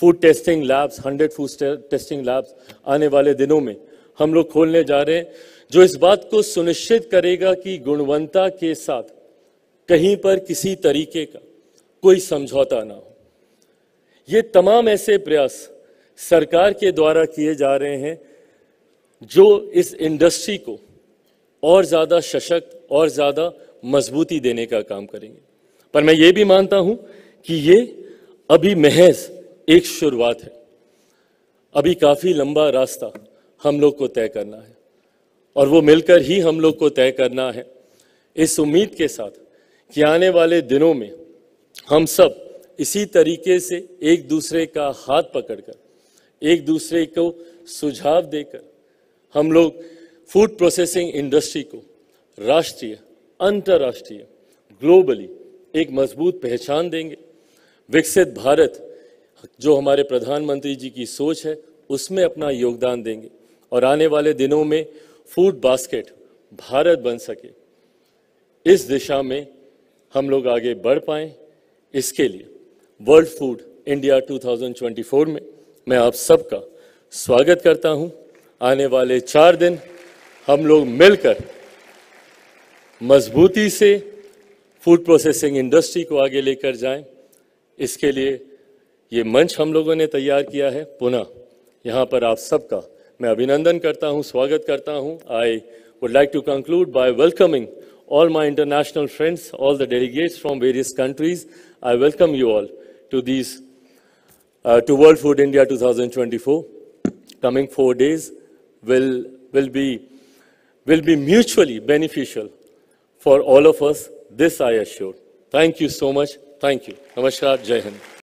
food testing labs hundred food testing labs आने वाले दिनों में हम लोग खोलने जा रहे हैं जो इस बात को सुनिश्चित करेगा कि गुणवत्ता के साथ कहीं पर किसी तरीके का कोई समझौता ना हो ये तमाम ऐसे प्रयास सरकार के द्वारा किए जा रहे हैं जो इस इंडस्ट्री को और ज़्यादा सशक्त और ज़्यादा मजबूती देने का काम करेंगे पर मैं ये भी मानता हूं कि ये अभी महज एक शुरुआत है अभी काफ़ी लंबा रास्ता हम लोग को तय करना है और वो मिलकर ही हम लोग को तय करना है इस उम्मीद के साथ कि आने वाले दिनों में हम सब इसी तरीके से एक दूसरे का हाथ पकड़कर एक दूसरे को सुझाव देकर हम लोग फूड प्रोसेसिंग इंडस्ट्री को राष्ट्रीय अंतर्राष्ट्रीय ग्लोबली एक मजबूत पहचान देंगे विकसित भारत जो हमारे प्रधानमंत्री जी की सोच है उसमें अपना योगदान देंगे और आने वाले दिनों में फूड बास्केट भारत बन सके इस दिशा में हम लोग आगे बढ़ पाए इसके लिए वर्ल्ड फूड इंडिया 2024 में मैं आप सबका स्वागत करता हूं आने वाले चार दिन हम लोग मिलकर मजबूती से फूड प्रोसेसिंग इंडस्ट्री को आगे लेकर जाएं इसके लिए ये मंच हम लोगों ने तैयार किया है पुनः यहाँ पर आप सबका मैं अभिनंदन करता हूँ स्वागत करता हूँ I would like to conclude by welcoming all my international friends all the delegates from various countries I welcome you all to this to World Food India 2024 coming four days will will be will be mutually beneficial for all of us this I assure thank you so much thank you नमस्कार जय हिंद